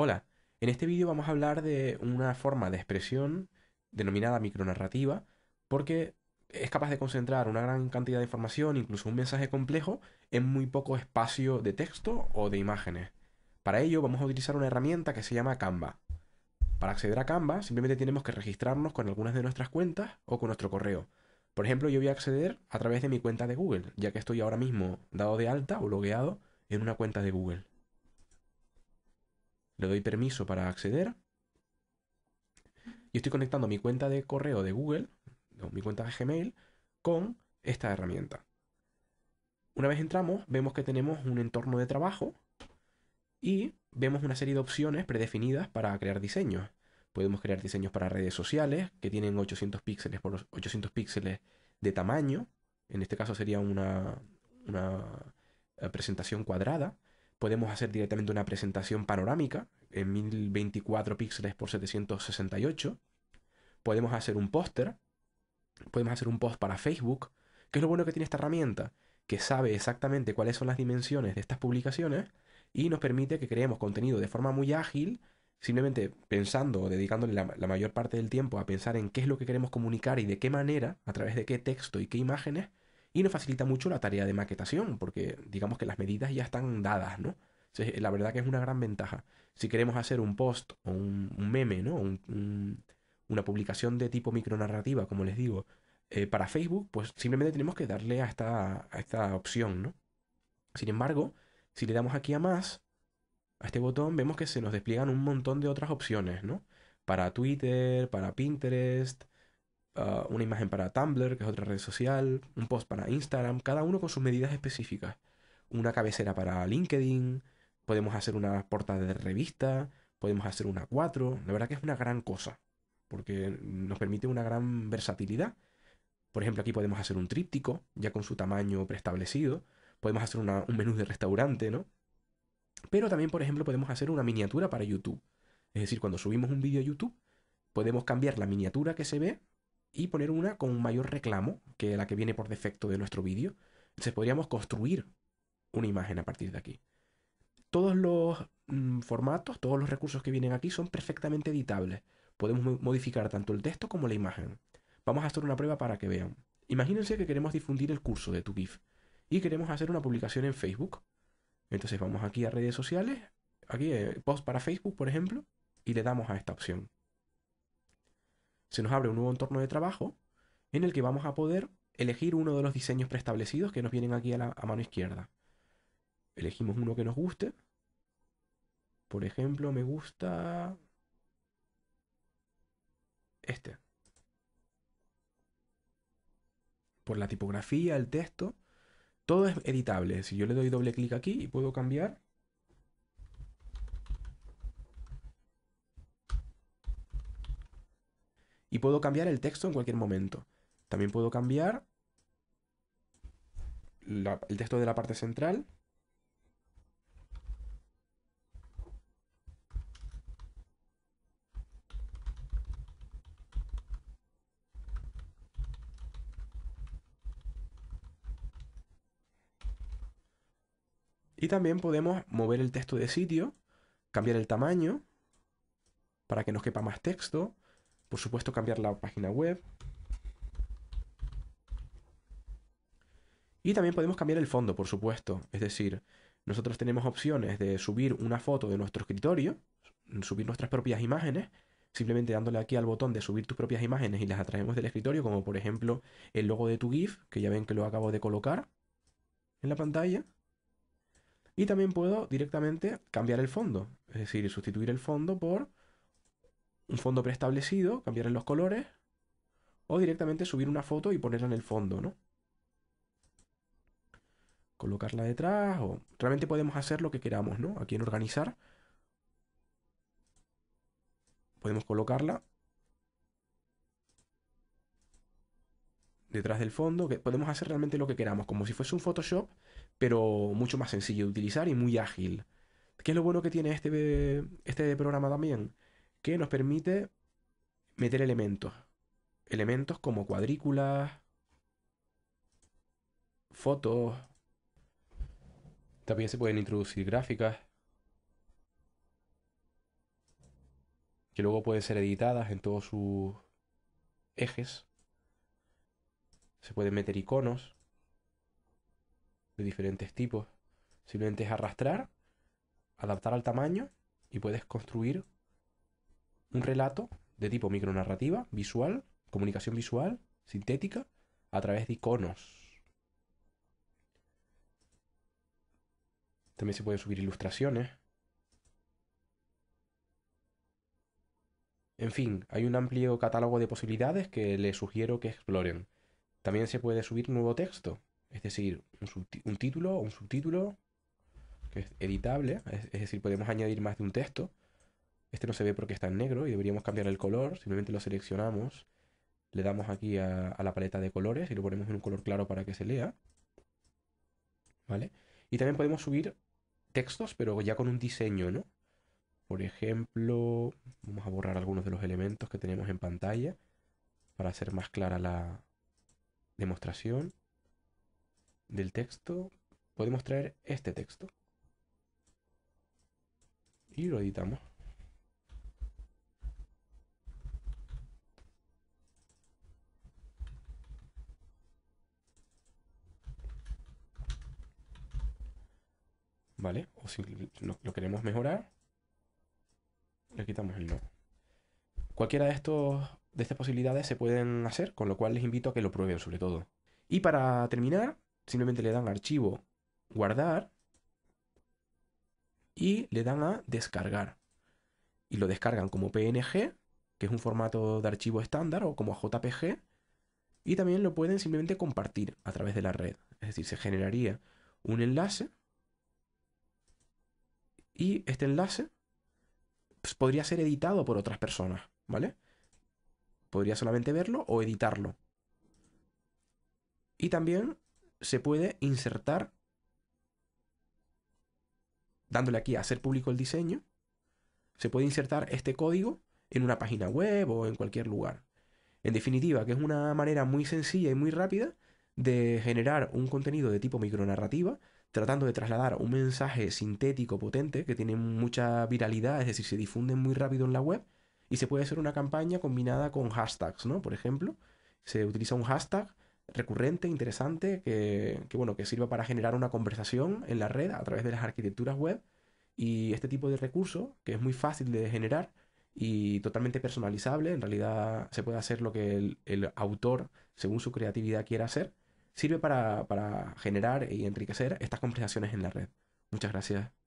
Hola, en este vídeo vamos a hablar de una forma de expresión denominada micronarrativa, porque es capaz de concentrar una gran cantidad de información, incluso un mensaje complejo, en muy poco espacio de texto o de imágenes. Para ello vamos a utilizar una herramienta que se llama Canva. Para acceder a Canva simplemente tenemos que registrarnos con algunas de nuestras cuentas o con nuestro correo. Por ejemplo, yo voy a acceder a través de mi cuenta de Google, ya que estoy ahora mismo dado de alta o logueado en una cuenta de Google. Le doy permiso para acceder. Y estoy conectando mi cuenta de correo de Google, mi cuenta de Gmail, con esta herramienta. Una vez entramos, vemos que tenemos un entorno de trabajo y vemos una serie de opciones predefinidas para crear diseños. Podemos crear diseños para redes sociales que tienen 800 píxeles por 800 píxeles de tamaño. En este caso sería una, una eh, presentación cuadrada. Podemos hacer directamente una presentación panorámica, en 1024 píxeles por 768. Podemos hacer un póster, podemos hacer un post para Facebook, que es lo bueno que tiene esta herramienta, que sabe exactamente cuáles son las dimensiones de estas publicaciones y nos permite que creemos contenido de forma muy ágil, simplemente pensando o dedicándole la, mayor parte del tiempo a pensar en qué es lo que queremos comunicar y de qué manera, a través de qué texto y qué imágenes, y nos facilita mucho la tarea de maquetación, porque digamos que las medidas ya están dadas, ¿no? Eh, la verdad que es una gran ventaja. Si queremos hacer un post o un, meme, ¿no? una publicación de tipo micronarrativa, como les digo, eh, para Facebook, pues simplemente tenemos que darle a esta, a esta opción, ¿no? Sin embargo, si le damos aquí a más, a este botón, vemos que se nos despliegan un montón de otras opciones, ¿no? Para Twitter, para Pinterest, ah, una imagen para Tumblr, que es otra red social, un post para Instagram, cada uno con sus medidas específicas. Una cabecera para LinkedIn, podemos hacer una portada de revista, podemos hacer una 4, la verdad que es una gran cosa, porque nos permite una gran versatilidad. Por ejemplo, aquí podemos hacer un tríptico, ya con su tamaño preestablecido, podemos hacer un menú de restaurante, ¿no? Pero también, por ejemplo, podemos hacer una miniatura para YouTube. Es decir, cuando subimos un vídeo a YouTube, podemos cambiar la miniatura que se ve y poner una con mayor reclamo que la que viene por defecto de nuestro vídeo. Entonces podríamos construir una imagen a partir de aquí. Todos los mm, formatos, todos los recursos que vienen aquí son perfectamente editables. Podemos modificar tanto el texto como la imagen. Vamos a hacer una prueba para que vean. Imagínense que queremos difundir el curso de tu GIF y queremos hacer una publicación en Facebook. Entonces vamos aquí a redes sociales, aquí eh, post para Facebook, por ejemplo, y le damos a esta opción. Se nos abre un nuevo entorno de trabajo en el que vamos a poder elegir uno de los diseños preestablecidos que nos vienen aquí a, la, a mano izquierda elegimos uno que nos guste. Por ejemplo, me gusta este. Por la tipografía, el texto, todo es editable. Si yo le doy doble clic aquí y puedo cambiar y puedo cambiar el texto en cualquier momento. También puedo cambiar el texto de la parte central Y también podemos mover el texto de sitio, cambiar el tamaño para que nos quepa más texto, por supuesto cambiar la página web. Y también podemos cambiar el fondo, por supuesto. Es decir, nosotros tenemos opciones de subir una foto de nuestro escritorio, subir nuestras propias imágenes, simplemente dándole aquí al botón de subir tus propias imágenes y las atraemos del escritorio, como por ejemplo el logo de tu GIF, que ya ven que lo acabo de colocar en la pantalla. Y también puedo directamente cambiar el fondo, es decir, sustituir el fondo por un fondo preestablecido, cambiar en los colores, o directamente subir una foto y ponerla en el fondo, ¿no? Colocarla detrás, o realmente podemos hacer lo que queramos, ¿no? Aquí en organizar, podemos colocarla detrás del fondo, que podemos hacer realmente lo que queramos, como si fuese un Photoshop, pero mucho más sencillo de utilizar y muy ágil. ¿Qué es lo bueno que tiene este, este programa también? Que nos permite meter elementos. Elementos como cuadrículas, fotos. También se pueden introducir gráficas. Que luego pueden ser editadas en todos sus ejes. Se pueden meter iconos de diferentes tipos. Simplemente es arrastrar, adaptar al tamaño y puedes construir un relato de tipo micronarrativa, visual, comunicación visual, sintética, a través de iconos. También se pueden subir ilustraciones. En fin, hay un amplio catálogo de posibilidades que les sugiero que exploren. También se puede subir nuevo texto, es decir, un, título o un subtítulo que es editable, es, decir, podemos añadir más de un texto. Este no se ve porque está en negro y deberíamos cambiar el color, simplemente lo seleccionamos, le damos aquí a, a la paleta de colores y lo ponemos en un color claro para que se lea. ¿Vale? Y también podemos subir textos, pero ya con un diseño, ¿no? Por ejemplo, vamos a borrar algunos de los elementos que tenemos en pantalla para hacer más clara la, demostración del texto, podemos traer este texto. Y lo editamos. ¿Vale? O si lo queremos mejorar, le quitamos el no. Cualquiera de estos de estas posibilidades se pueden hacer, con lo cual les invito a que lo prueben sobre todo. Y para terminar, simplemente le dan archivo, guardar y le dan a descargar. Y lo descargan como PNG, que es un formato de archivo estándar o como JPG. Y también lo pueden simplemente compartir a través de la red. Es decir, se generaría un enlace y este enlace pues, podría ser editado por otras personas, ¿vale? Podría solamente verlo o editarlo. Y también se puede insertar dándole aquí a hacer público el diseño, se puede insertar este código en una página web o en cualquier lugar. En definitiva, que es una manera muy sencilla y muy rápida de generar un contenido de tipo micronarrativa, tratando de trasladar un mensaje sintético potente que tiene mucha viralidad, es decir, se difunde muy rápido en la web y se puede hacer una campaña combinada con hashtags, ¿no? Por ejemplo, se utiliza un hashtag recurrente, interesante, que, que, bueno, que sirva para generar una conversación en la red a través de las arquitecturas web. Y este tipo de recurso, que es muy fácil de generar y totalmente personalizable, en realidad se puede hacer lo que el, autor, según su creatividad, quiera hacer, sirve para generar y enriquecer estas conversaciones en la red. Muchas gracias.